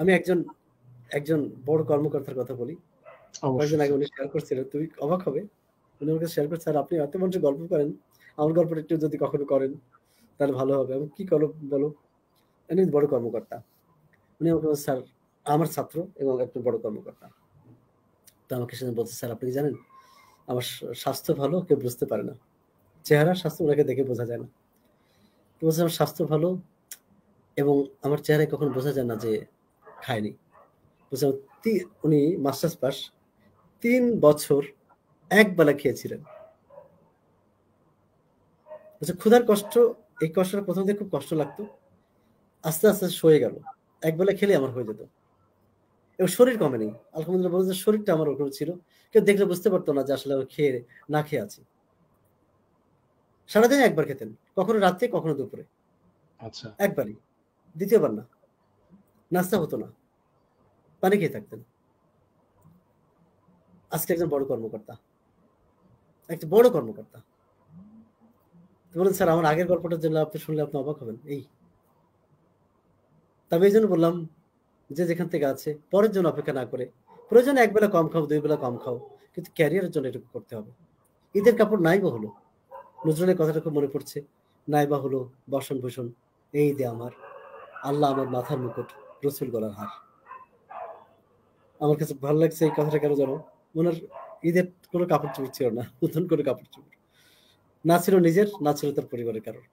আমি একজন একজন বড় কর্মকর্তার কথা বলি কয়েকজন আগে উনি শেয়ার করছিলেন তুমি অবাক হবে উনি আমাকে শেয়ার করছে আর আপনি এত মানুষের গল্প করেন আমার গল্পটা একটু যদি কখনো করেন তাহলে ভালো হবে এবং কি করো বলো উনি বড় কর্মকর্তা উনি আমাকে স্যার আমার ছাত্র এবং একজন বড় কর্মকর্তা তো আমাকে সেদিন বলছে স্যার আপনি জানেন আমার স্বাস্থ্য ভালো কেউ বুঝতে পারে না চেহারা স্বাস্থ্য ওনাকে দেখে বোঝা যায় না বলছে আমার স্বাস্থ্য ভালো এবং আমার চেহারায় কখনো বোঝা যায় না যে খায়নি বুঝলাম উনি মাস্টার্স পাস তিন বছর এক বেলা খেয়েছিলেন ক্ষুধার কষ্ট এই কষ্টটা প্রথম দিকে খুব কষ্ট লাগতো আস্তে আস্তে সয়ে গেল বেলা খেলে আমার হয়ে যেত এবং শরীর কমে নেই আলহামদুলিল্লাহ যে শরীরটা আমার ওখানে ছিল কেউ দেখলে বুঝতে পারতো না যে আসলে খেয়ে না খেয়ে আছি সারাদিন একবার খেতেন কখনো রাত্রে কখনো দুপুরে আচ্ছা একবারই দ্বিতীয়বার না নাস্তা হতো না পানি খেয়ে থাকতেন আজকে একজন বড় কর্মকর্তা একটা বড় কর্মকর্তা বলেন স্যার আমার আগের গল্পটা জন্য আপনি শুনলে আপনি অবাক হবেন এই তবে এই জন্য বললাম যে যেখান থেকে আছে পরের জন্য অপেক্ষা না করে প্রয়োজন এক বেলা কম খাও দুই বেলা কম খাও কিন্তু ক্যারিয়ারের জন্য এটুকু করতে হবে ঈদের কাপড় নাই বা হলো নজরুলের কথাটা খুব মনে পড়ছে নাই বা হলো বসন ভূষণ এই দে আমার আল্লাহ আমার মাথার মুকুট রসুল গলার হার আমার কাছে ভালো লাগছে এই কথাটা কেন জানো ওনার ঈদের কোনো কাপড় চুপড় ছিল না নতুন কোনো কাপড় চুপড় না ছিল নিজের না ছিল তার পরিবারের কারোর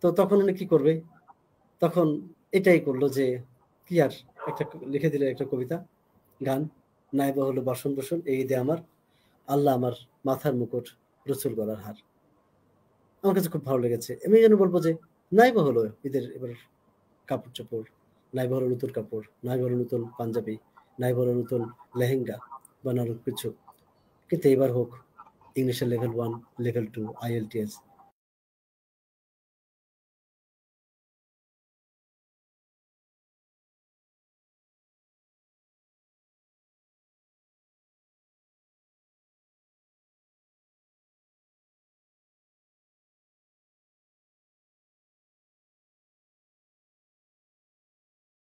তো তখন উনি কি করবে তখন এটাই করলো যে কি আর একটা লিখে দিলে একটা কবিতা গান নাইবা হলো বাসন বসন এই ঈদে আমার আল্লাহ আমার মাথার মুকুট রসুল গলার হার আমার কাছে খুব ভালো লেগেছে আমি যেন বলবো যে নাইবা হলো ঈদের এবার কাপড় চোপড় নাই ভরো নতুন কাপড় নাই ভরো নতুন পাঞ্জাবি নাই ভরো নতুন লেহেঙ্গা বা নানান কিছু কিন্তু এবার হোক ইংলিশের level one level two IELTS